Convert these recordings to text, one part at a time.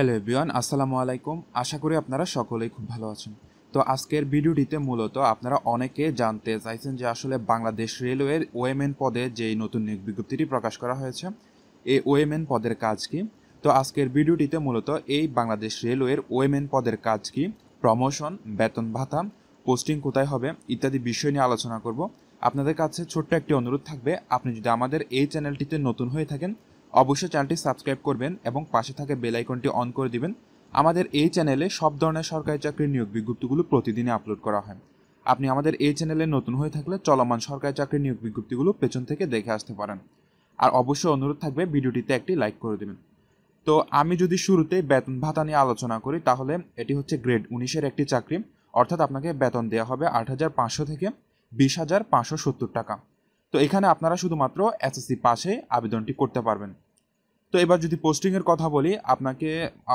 hello everyone আসসালামু আলাইকুম আশা করি আপনারা সকলেই খুব ভালো আছেন তো আজকের ভিডিওটিতে মূলত আপনারা অনেকে জানতে চাইছেন যে আসলে বাংলাদেশ রেলওয়ের ওএমএন পদে যে নতুন নিয়োগ বিজ্ঞপ্তিটি প্রকাশ করা হয়েছে এই ওএমএন পদের কাজ কি তো আজকের ভিডিওটিতে মূলত এই বাংলাদেশ রেলওয়ের ওএমএন পদের কাজ কি প্রমোশন বেতন ভাতা পোস্টিং কোথায় হবে ইত্যাদি বিষয় নিয়ে আলোচনা করব আপনাদের কাছে ছোট্ট একটি অনুরোধ থাকবে আপনি যদি আমাদের এই চ্যানেলটিতে নতুন হয়ে থাকেন অবশ্যই চ্যানেলটি সাবস্ক্রাইব করবেন এবং পাশে থাকে বেল আইকনটি অন করে দিবেন আমাদের এই চ্যানেলে সব ধরনের সরকারি চাকরির নিয়োগ বিজ্ঞপ্তিগুলো প্রতিদিনই আপলোড করা হয় আপনি আমাদের এই চ্যানেলে নতুন হয়ে থাকলে চলমান সরকারি চাকরির নিয়োগ বিজ্ঞপ্তিগুলো পেছন থেকে দেখে আসতে পারেন আর অবশ্যই অনুরোধ থাকবে ভিডিওটিতে একটি লাইক করে দেবেন তো আমি যদি শুরুতে বেতন ভাতা নিয়ে আলোচনা করি তাহলে এটি হচ্ছে গ্রেড উনিশের একটি চাকরি অর্থাৎ আপনাকে বেতন দেওয়া হবে আট হাজার পাঁচশো থেকে বিশ হাজার পাঁচশো সত্তর টাকা তো এখানে আপনারা শুধুমাত্র এসএসসি পাশে আবেদনটি করতে পারবেন তো এবার যদি পোস্টিংয়ের কথা বলি আপনাকে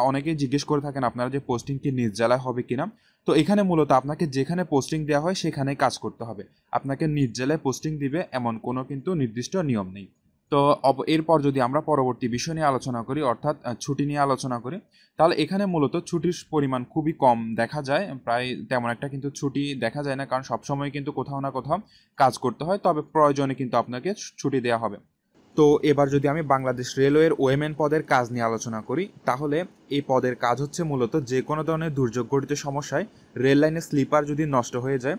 অনেকে জিজ্ঞেস করে থাকেন আপনারা যে পোস্টিংটি নিজ জেলায় হবে কিনা তো এখানে মূলত আপনাকে যেখানে পোস্টিং দেওয়া হয় সেখানে কাজ করতে হবে আপনাকে নিজ জেলায় পোস্টিং দিবে এমন কোনো কিন্তু নির্দিষ্ট নিয়ম নেই তো এরপর যদি আমরা পরবর্তী বিষয় নিয়ে আলোচনা করি অর্থাৎ ছুটি নিয়ে আলোচনা করি তাহলে এখানে মূলত ছুটির পরিমাণ খুবই কম দেখা যায় প্রায় তেমন একটা কিন্তু ছুটি দেখা যায় না কারণ সবসময় কিন্তু কোথাও না কোথাও কাজ করতে হয় তবে প্রয়োজনে কিন্তু আপনাকে ছুটি দেওয়া হবে তো এবার যদি আমি বাংলাদেশ রেলওয়ের ওয়েমেন পদের কাজ নিয়ে আলোচনা করি তাহলে এই পদের কাজ হচ্ছে মূলত যে কোনো ধরনের দুর্যোগ ঘটিত সমস্যায় রেল লাইনের স্লিপার যদি নষ্ট হয়ে যায়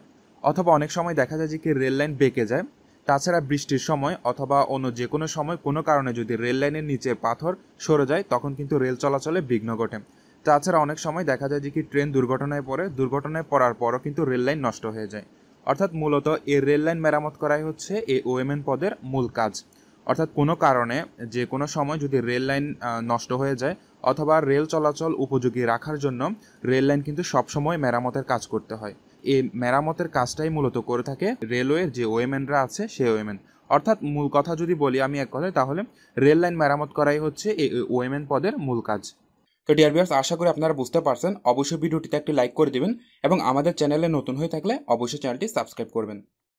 অথবা অনেক সময় দেখা যায় যে কি রেল লাইন বেঁকে যায় তাছাড়া বৃষ্টির সময় অথবা অন্য যে কোনো সময় কোনো কারণে যদি রেল লাইনের নিচে পাথর সরে যায় তখন কিন্তু রেল চলাচলে বিঘ্ন ঘটে তাছাড়া অনেক সময় দেখা যায় যে কি ট্রেন দুর্ঘটনায় পড়ে দুর্ঘটনায় পড়ার পরও কিন্তু রেল লাইন নষ্ট হয়ে যায় অর্থাৎ মূলত এ রেল লাইন মেরামত করাই হচ্ছে এ ওএমএন পদের মূল কাজ অর্থাৎ কোনো কারণে যে কোনো সময় যদি রেল লাইন নষ্ট হয়ে যায় অথবা রেল চলাচল উপযোগী রাখার জন্য রেল লাইন কিন্তু সবসময় মেরামতের কাজ করতে হয় এই মেরামতের কাজটাই মূলত করে থাকে রেলওয়ের যে ওয়েমেনরা আছে সে ওয়েমেন অর্থাৎ মূল কথা যদি বলি আমি এক কথায় তাহলে রেল লাইন মেরামত করাই হচ্ছে এই ওয়েমেন পদের মূল কাজ তো ডিয়ার ভিউয়ার্স আশা করি আপনারা বুঝতে পারছেন অবশ্যই ভিডিওটিতে একটি লাইক করে দেবেন এবং আমাদের চ্যানেলে নতুন হয়ে থাকলে অবশ্যই চ্যানেলটি সাবস্ক্রাইব করবেন